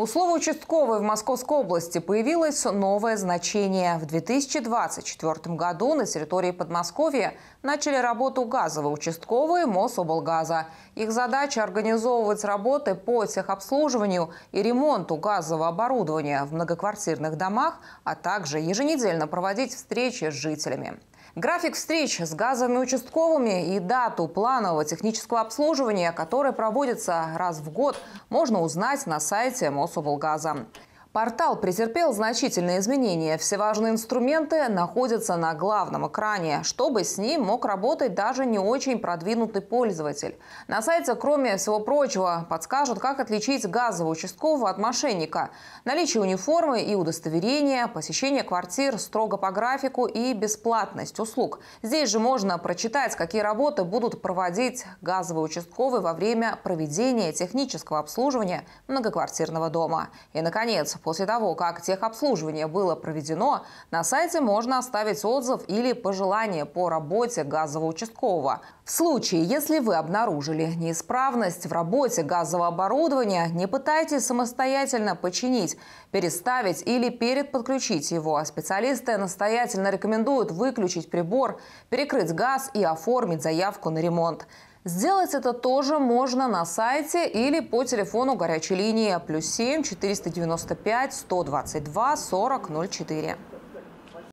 У слова «участковый» в Московской области появилось новое значение. В 2024 году на территории Подмосковья начали работу газовые участковые Мособлгаза. Их задача – организовывать работы по техобслуживанию и ремонту газового оборудования в многоквартирных домах, а также еженедельно проводить встречи с жителями. График встреч с газовыми участковыми и дату планового технического обслуживания, которое проводится раз в год, можно узнать на сайте Мособлгаза. Портал претерпел значительные изменения. Все важные инструменты находятся на главном экране, чтобы с ним мог работать даже не очень продвинутый пользователь. На сайте, кроме всего прочего, подскажут, как отличить газового участкового от мошенника. Наличие униформы и удостоверения, посещение квартир строго по графику и бесплатность услуг. Здесь же можно прочитать, какие работы будут проводить газовые участковые во время проведения технического обслуживания многоквартирного дома. И, наконец, После того, как техобслуживание было проведено, на сайте можно оставить отзыв или пожелание по работе газового участкового. В случае, если вы обнаружили неисправность в работе газового оборудования, не пытайтесь самостоятельно починить, переставить или переподключить его. Специалисты настоятельно рекомендуют выключить прибор, перекрыть газ и оформить заявку на ремонт. Сделать это тоже можно на сайте или по телефону горячей линии плюс 7 495 122 40 04.